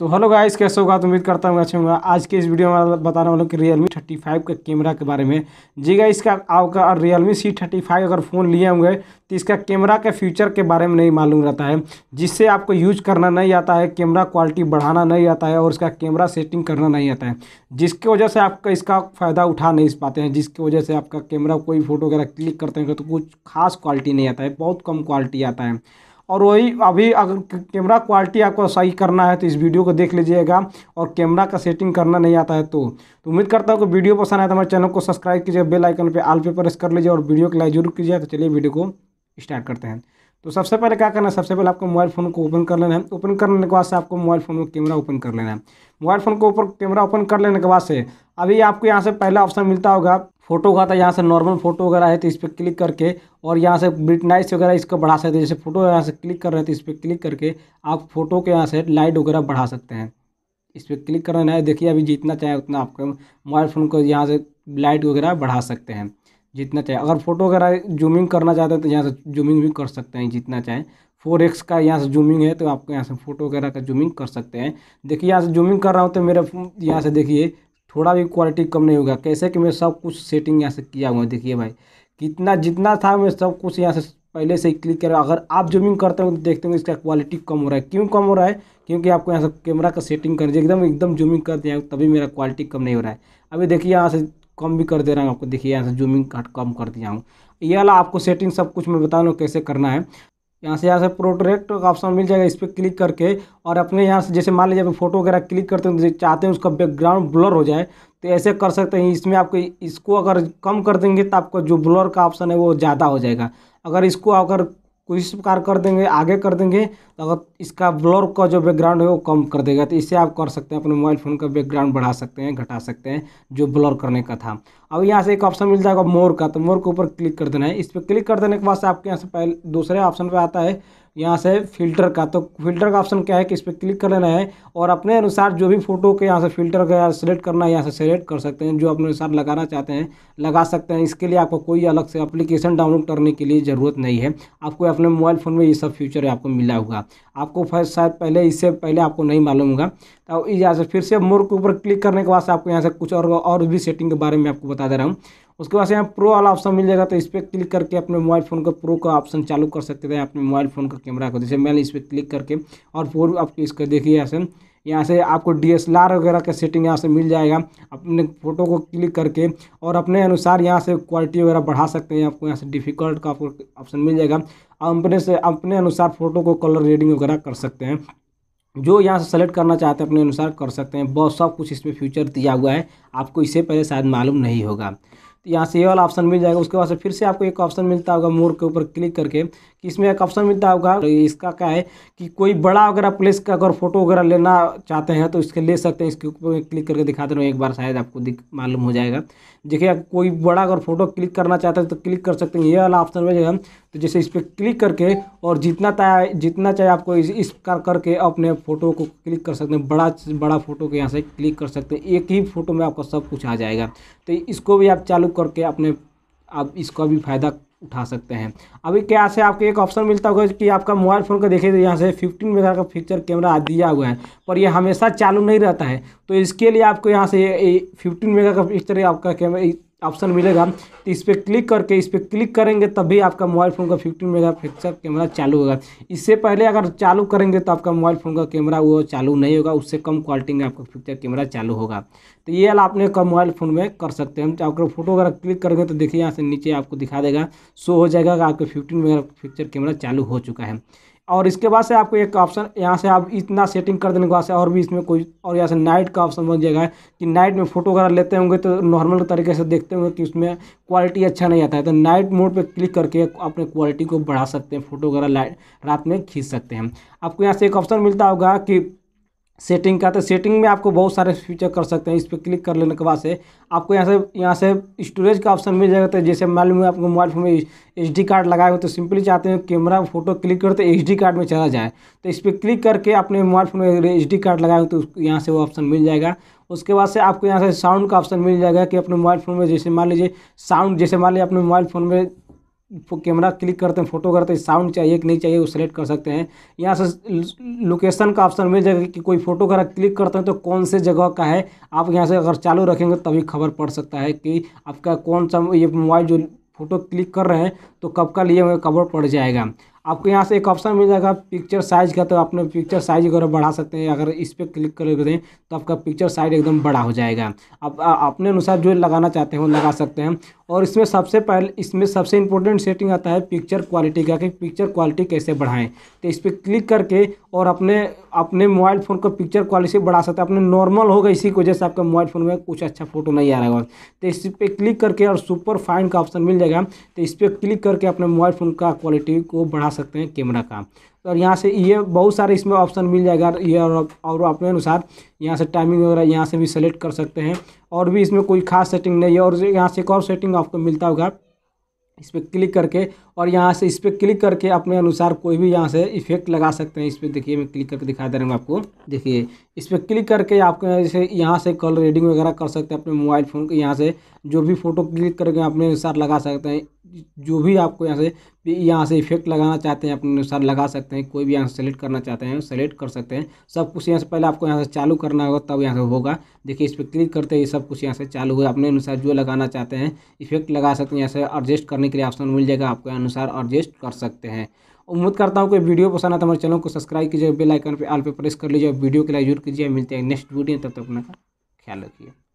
तो hello guys कैसे होगा तो उम्मीद करता हूँ अच्छे होगा आज के इस वीडियो में बता रहा हूँ कि रियलमी थर्टी फाइव का कैमरा के बारे में जी गाइस इसका आपका रियलमी सी थर्टी फाइव अगर फ़ोन लिए होंगे तो इसका कैमरा के फ्यूचर के बारे में नहीं मालूम रहता है जिससे आपको यूज करना नहीं आता है कैमरा क्वालिटी बढ़ाना नहीं आता है और इसका कैमरा सेटिंग करना नहीं आता है जिसकी वजह से आपका इसका फ़ायदा उठा नहीं पाते हैं जिसकी वजह से आपका कैमरा कोई फोटो वगैरह क्लिक करते हैं तो कुछ खास क्वालिटी नहीं आता है बहुत कम क्वालिटी आता है और वही अभी अगर कैमरा क्वालिटी आपको सही करना है तो इस वीडियो को देख लीजिएगा और कैमरा का सेटिंग करना नहीं आता है तो, तो उम्मीद करता हूँ कि वीडियो पसंद आया तो हमारे चैनल को सब्सक्राइब कीजिए बेल आइकन पे आल पे प्रेस कर लीजिए और वीडियो को लाइक जरूर कीजिए तो चलिए वीडियो को स्टार्ट करते हैं तो सबसे पहले क्या करना है सबसे पहले आपको मोबाइल फ़ोन को ओपन कर लेना है ओपन करने के बाद से आपको मोबाइल फ़ोन में कैमरा ओपन कर लेना है मोबाइल फ़ोन को ऊपर कैमरा ओपन कर लेने के बाद से अभी आपको यहाँ से पहला ऑप्शन मिलता होगा फोटो का था यहाँ से नॉर्मल फोटो वगैरह है तो इस पर क्लिक करके और यहाँ से ब्रिटनाइज वगैरह इसको बढ़ा सकते हैं जैसे फोटो यहाँ से क्लिक कर रहे हैं तो इस पर क्लिक करके आप फोटो के यहाँ से लाइट वगैरह बढ़ा सकते हैं इस पर क्लिक करना है देखिए अभी जितना चाहे उतना आपके मोबाइल फ़ोन को यहाँ से लाइट वगैरह बढ़ा सकते हैं जितना चाहे अगर फोटो वगैरह जूमिंग करना चाहते हैं तो यहाँ से जूमिंग भी कर सकते हैं जितना चाहे फोर एक्स का यहाँ से जूमिंग है तो आपको यहाँ से फोटो वगैरह का जूमिंग कर सकते हैं देखिए यहाँ से जूमिंग कर रहा हूँ तो मेरा यहाँ से देखिए थोड़ा भी क्वालिटी कम नहीं होगा कैसे कि मैं सब कुछ सेटिंग यहाँ से किया हुआ है देखिए भाई कितना जितना था मैं सब कुछ यहाँ से पहले से क्लिक कर अगर आप जूमिंग करते हो तो देखते हो इसका क्वालिटी कम हो रहा है क्यों कम हो रहा है क्योंकि आपको यहाँ से कैमरा का सेटिंग कर दिया एकदम एकदम जूमिंग कर दिया तभी मेरा क्वालिटी कम नहीं हो रहा है अभी देखिए यहाँ से कम भी कर दे रहा हूँ आपको देखिए यहाँ से जूमिंग कम कर दिया हूँ ये वाला आपको सेटिंग सब कुछ मैं बता रहा हूँ कैसे करना है यहाँ से यहाँ से प्रोट्रेक्ट का ऑप्शन मिल जाएगा इस पर क्लिक करके और अपने यहाँ से जैसे मान लीजिए आप फोटो वगैरह क्लिक करते हैं चाहते हैं उसका बैकग्राउंड ब्लर हो जाए तो ऐसे कर सकते हैं इसमें आपको इसको अगर कम कर देंगे तो आपका जो ब्लर का ऑप्शन है वो ज़्यादा हो जाएगा अगर इसको अगर कुछ इस प्रकार कर देंगे आगे कर देंगे तो अगर इसका ब्लर का जो बैकग्राउंड है वो कम कर देगा तो इससे आप कर सकते हैं अपने मोबाइल फ़ोन का बैकग्राउंड बढ़ा सकते हैं घटा सकते हैं जो ब्लर करने का था अब यहाँ से एक ऑप्शन मिल जाएगा मोर का तो मोर के ऊपर क्लिक कर देना है इस पर क्लिक कर देने के बाद से आपके यहाँ से पहले दूसरे ऑप्शन पर आता है यहाँ से फिल्टर का तो फिल्टर का ऑप्शन क्या है कि इस पर क्लिक कर लेना है और अपने अनुसार जो भी फोटो के यहाँ से फिल्टर का सेलेक्ट करना है यहाँ से सेलेक्ट कर सकते हैं जो अपने अनुसार लगाना चाहते हैं लगा सकते हैं इसके लिए आपको कोई अलग से अप्लीकेशन डाउनलोड करने के लिए ज़रूरत नहीं है आपको अपने मोबाइल फ़ोन में ये सब फ्यूचर आपको मिला हुआ आपको शायद पहले इससे पहले आपको नहीं मालूम होगा तो यहाँ से फिर से मोर के ऊपर क्लिक करने के बाद आपको यहाँ से कुछ और भी सेटिंग के बारे में आपको बता दे रहा हूँ उसके बाद यहाँ प्रो वाला ऑप्शन मिल जाएगा तो इस पर क्लिक करके अपने मोबाइल फ़ोन का प्रो का ऑप्शन चालू कर सकते हैं अपने मोबाइल फ़ोन का कैमरा को जैसे मैंने इस पर क्लिक करके और फोर आपके इसका देखिए यहाँ से यहाँ से आपको डी एस एल आर वगैरह का सेटिंग यहाँ से मिल जाएगा अपने फ़ोटो को क्लिक करके और अपने अनुसार यहाँ से क्वालिटी वगैरह बढ़ा सकते हैं आपको यहाँ से डिफ़िकल्ट का ऑप्शन मिल जाएगा और अपने से अपने अनुसार फ़ोटो को कलर रेडिंग वगैरह कर सकते हैं जो यहाँ से सेलेक्ट करना चाहते हैं अपने अनुसार कर सकते हैं बहुत सब कुछ इसमें फ्यूचर दिया हुआ है आपको इससे पहले शायद मालूम नहीं होगा तो यहाँ से ये वाला ऑप्शन मिल जाएगा उसके बाद से फिर से आपको एक ऑप्शन मिलता होगा मोर के ऊपर क्लिक करके कि इसमें एक ऑप्शन मिलता होगा तो इसका क्या है कि कोई बड़ा वगैरह प्लेस का अगर फोटो वगैरह लेना चाहते हैं तो इसके ले सकते हैं इसके ऊपर क्लिक करके दिखाते रहो एक बार शायद आपको मालूम हो जाएगा देखिए कोई बड़ा अगर फोटो क्लिक करना चाहते हैं तो क्लिक कर सकते हैं ये वाला ऑप्शन मिल जाएगा तो जैसे इस पर क्लिक करके और जितना चाहे जितना चाहे आपको इस इस प्रकार करके अपने फ़ोटो को क्लिक कर सकते हैं बड़ा बड़ा फ़ोटो के यहाँ से क्लिक कर सकते हैं एक ही फ़ोटो में आपका सब कुछ आ जाएगा तो इसको भी आप चालू करके अपने आप इसका भी फ़ायदा उठा सकते हैं अभी क्या से आपको एक ऑप्शन मिलता होगा कि आपका मोबाइल फ़ोन का देखिए तो यहाँ से 15 मेगा का फीचर कैमरा दिया हुआ है पर यह हमेशा चालू नहीं रहता है तो इसके लिए आपको यहाँ से 15 मेगा का फीचर आपका कैमरा ऑप्शन मिलेगा तो इस पर क्लिक करके इस पर क्लिक करेंगे तभी आपका मोबाइल फ़ोन का फिफ्टीन मेगा पिक्सल कैमरा चालू होगा इससे पहले अगर चालू करेंगे तो आपका मोबाइल फ़ोन का कैमरा वो चालू नहीं होगा उससे कम क्वालिटी में आपका पिक्चर कैमरा चालू होगा तो ये आपने कम मोबाइल फ़ोन में कर सकते हैं अगर फोटो अगर क्लिक करेंगे तो देखिए यहाँ से नीचे आपको दिखा देगा शो हो जाएगा आपका फिफ्टीन मेगा पिक्चर कैमरा चालू हो चुका है और इसके बाद से आपको एक ऑप्शन यहाँ से आप इतना सेटिंग कर देने के बाद से और भी इसमें कोई और यहाँ से नाइट का ऑप्शन बन जाएगा कि नाइट में फोटो वगैरह लेते होंगे तो नॉर्मल तरीके से देखते होंगे कि उसमें क्वालिटी अच्छा नहीं आता है तो नाइट मोड पर क्लिक करके अपने क्वालिटी को बढ़ा सकते हैं फोटो वगैरह रात में खींच सकते हैं आपको यहाँ से एक ऑप्शन मिलता होगा कि सेटिंग का तो सेटिंग में आपको बहुत सारे फीचर कर सकते हैं इस पर क्लिक कर लेने के बाद से आपको यहाँ से यहाँ से स्टोरेज का ऑप्शन मिल जाएगा तो जैसे मालूम है आपको मोबाइल फोन में एच डी कार्ड लगाए हो तो सिंपली चाहते हैं कैमरा फोटो क्लिक करते तो एच डी कार्ड में चला जाए तो इस पर क्लिक करके अपने मोबाइल फ़ोन में एच डी कार्ड लगाए हो तो यहाँ से वो ऑप्शन मिल जाएगा उसके बाद से आपको यहाँ से साउंड का ऑप्शन मिल जाएगा कि अपने मोबाइल फ़ोन में जैसे मान लीजिए साउंड जैसे मान लीजिए अपने मोबाइल फ़ोन में कैमरा क्लिक करते हैं फोटो करते हैं साउंड चाहिए कि नहीं चाहिए वो सेलेक्ट कर सकते हैं यहाँ से लोकेशन का ऑप्शन मिल जाएगा कि कोई फोटो अगर क्लिक करते हैं तो कौन से जगह का है आप यहाँ से अगर चालू रखेंगे तभी खबर पड़ सकता है कि आपका कौन सा ये मोबाइल जो फोटो क्लिक कर रहे हैं तो कब का लिए हुए खबर पड़ जाएगा आपको यहाँ से एक ऑप्शन मिल जाएगा पिक्चर साइज का तो अपने पिक्चर साइज अगर बढ़ा सकते हैं अगर इस पर क्लिक दें तो आपका पिक्चर साइज एकदम बड़ा हो जाएगा आप अपने अनुसार जो लगाना चाहते हैं वो लगा सकते हैं और इसमें सबसे पहले इसमें सबसे इंपॉर्टेंट सेटिंग आता है पिक्चर क्वालिटी का कि पिक्चर क्वालिटी कैसे बढ़ाएं तो इस पर क्लिक करके और अपने अपने मोबाइल फ़ोन का पिक्चर क्वालिटी बढ़ा सकते हैं अपने नॉर्मल होगा इसी की वजह से आपका मोबाइल फ़ोन में कुछ अच्छा फोटो नहीं आ रहा होगा तो इस पर क्लिक करके और सुपर फाइन का ऑप्शन मिल जाएगा तो इस पर क्लिक करके अपने मोबाइल फ़ोन का क्वालिटी को बढ़ा बना सकते हैं कैमरा का और यहाँ से ये बहुत सारे इसमें ऑप्शन मिल जाएगा ये और अपने अनुसार यहाँ से टाइमिंग वगैरह यहाँ से भी सेलेक्ट कर सकते हैं और भी इसमें कोई खास सेटिंग नहीं है और यहाँ से एक और सेटिंग आपको मिलता होगा इस पर क्लिक करके और यहाँ से इस पर क्लिक करके अपने अनुसार कोई भी यहाँ से इफेक्ट लगा सकते हैं इस पर देखिए मैं क्लिक करके दिखा दे रहा हूँ आपको देखिए इस पर क्लिक करके आपको जैसे यहाँ से कलर रेडिंग वगैरह कर सकते हैं अपने मोबाइल फ़ोन के यहाँ से जो भी फ़ोटो क्लिक करके अपने अनुसार लगा सकते हैं जो भी आपको यहाँ से यहाँ से इफेक्ट लगाना चाहते हैं अपने अनुसार लगा सकते हैं कोई भी यहाँ से सेलेक्ट करना चाहते हैं सेलेक्ट कर सकते हैं सब कुछ यहाँ से पहले आपको यहाँ से चालू करना होगा तब यहाँ से होगा देखिए इस पर क्लिक करते ही सब कुछ यहाँ से चालू होगा अपने अनुसार जो लगाना चाहते हैं इफेक्ट लगा सकते हैं यहाँ से एडजस्ट करने के लिए ऑप्शन मिल जाएगा आपके अनुसार एडजस्ट कर सकते हैं उम्मीद करता हूँ कि वीडियो पसंद आता है हमारे चैनल को सब्सक्राइब कीजिए बेल आइकन आल पर प्रेस कर लीजिए वीडियो के लिए जरूर कीजिए मिलते हैं नेक्स्ट वीडियो तब तक अपना ख्याल रखिए